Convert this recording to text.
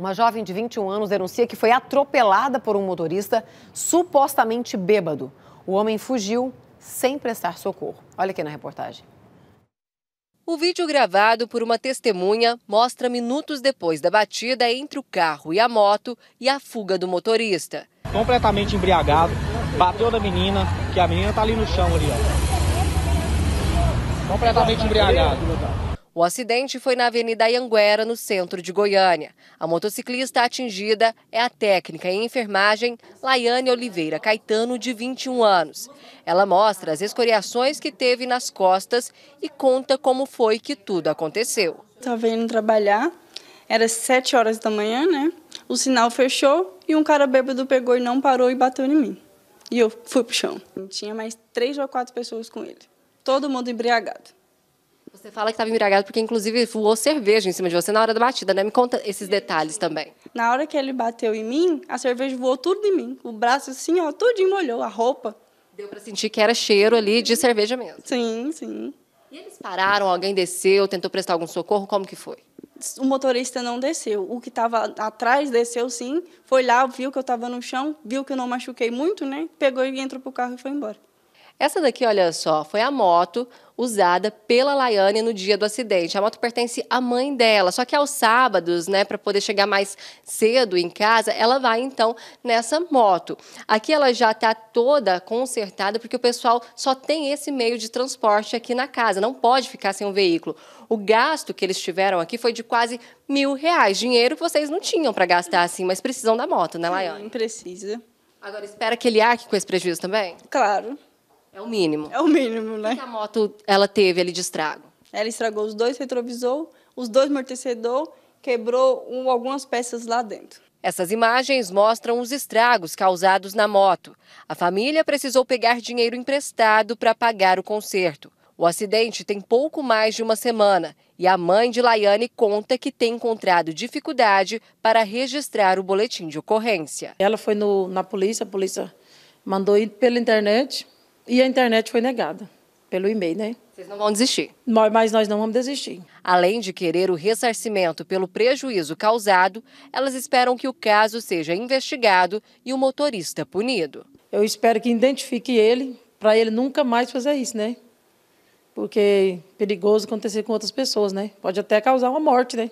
Uma jovem de 21 anos denuncia que foi atropelada por um motorista supostamente bêbado. O homem fugiu sem prestar socorro. Olha aqui na reportagem. O vídeo gravado por uma testemunha mostra minutos depois da batida entre o carro e a moto e a fuga do motorista. Completamente embriagado, bateu na menina, que a menina tá ali no chão ali, ó. Completamente embriagado. O acidente foi na Avenida Ianguera, no centro de Goiânia. A motociclista atingida é a técnica em enfermagem Laiane Oliveira Caetano, de 21 anos. Ela mostra as escoriações que teve nas costas e conta como foi que tudo aconteceu. Estava indo trabalhar, era 7 horas da manhã, né? O sinal fechou e um cara bêbado pegou e não parou e bateu em mim. E eu fui pro chão. Tinha mais três ou quatro pessoas com ele. Todo mundo embriagado. Você fala que estava embriagado porque, inclusive, voou cerveja em cima de você na hora da batida, né? Me conta esses detalhes também. Na hora que ele bateu em mim, a cerveja voou tudo em mim. O braço assim, ó, tudo molhou, a roupa. Deu para sentir que era cheiro ali de cerveja mesmo. Sim, sim. E eles pararam, alguém desceu, tentou prestar algum socorro, como que foi? O motorista não desceu. O que estava atrás desceu sim, foi lá, viu que eu estava no chão, viu que eu não machuquei muito, né? Pegou e entrou pro carro e foi embora. Essa daqui, olha só, foi a moto usada pela Laiane no dia do acidente. A moto pertence à mãe dela, só que aos sábados, né, para poder chegar mais cedo em casa, ela vai então nessa moto. Aqui ela já está toda consertada porque o pessoal só tem esse meio de transporte aqui na casa, não pode ficar sem um veículo. O gasto que eles tiveram aqui foi de quase mil reais, dinheiro que vocês não tinham para gastar assim, mas precisam da moto, né, Laiane? Sim, precisa. Agora, espera que ele arque com esse prejuízo também? Claro. É o mínimo. É o mínimo, né? O que a moto ela teve ali de estrago? Ela estragou os dois retrovisor, os dois amortecedor, quebrou um, algumas peças lá dentro. Essas imagens mostram os estragos causados na moto. A família precisou pegar dinheiro emprestado para pagar o conserto. O acidente tem pouco mais de uma semana e a mãe de Laiane conta que tem encontrado dificuldade para registrar o boletim de ocorrência. Ela foi no, na polícia, a polícia mandou ir pela internet, e a internet foi negada pelo e-mail, né? Vocês não vão desistir. Mas nós não vamos desistir. Além de querer o ressarcimento pelo prejuízo causado, elas esperam que o caso seja investigado e o motorista punido. Eu espero que identifique ele, para ele nunca mais fazer isso, né? Porque é perigoso acontecer com outras pessoas, né? Pode até causar uma morte, né?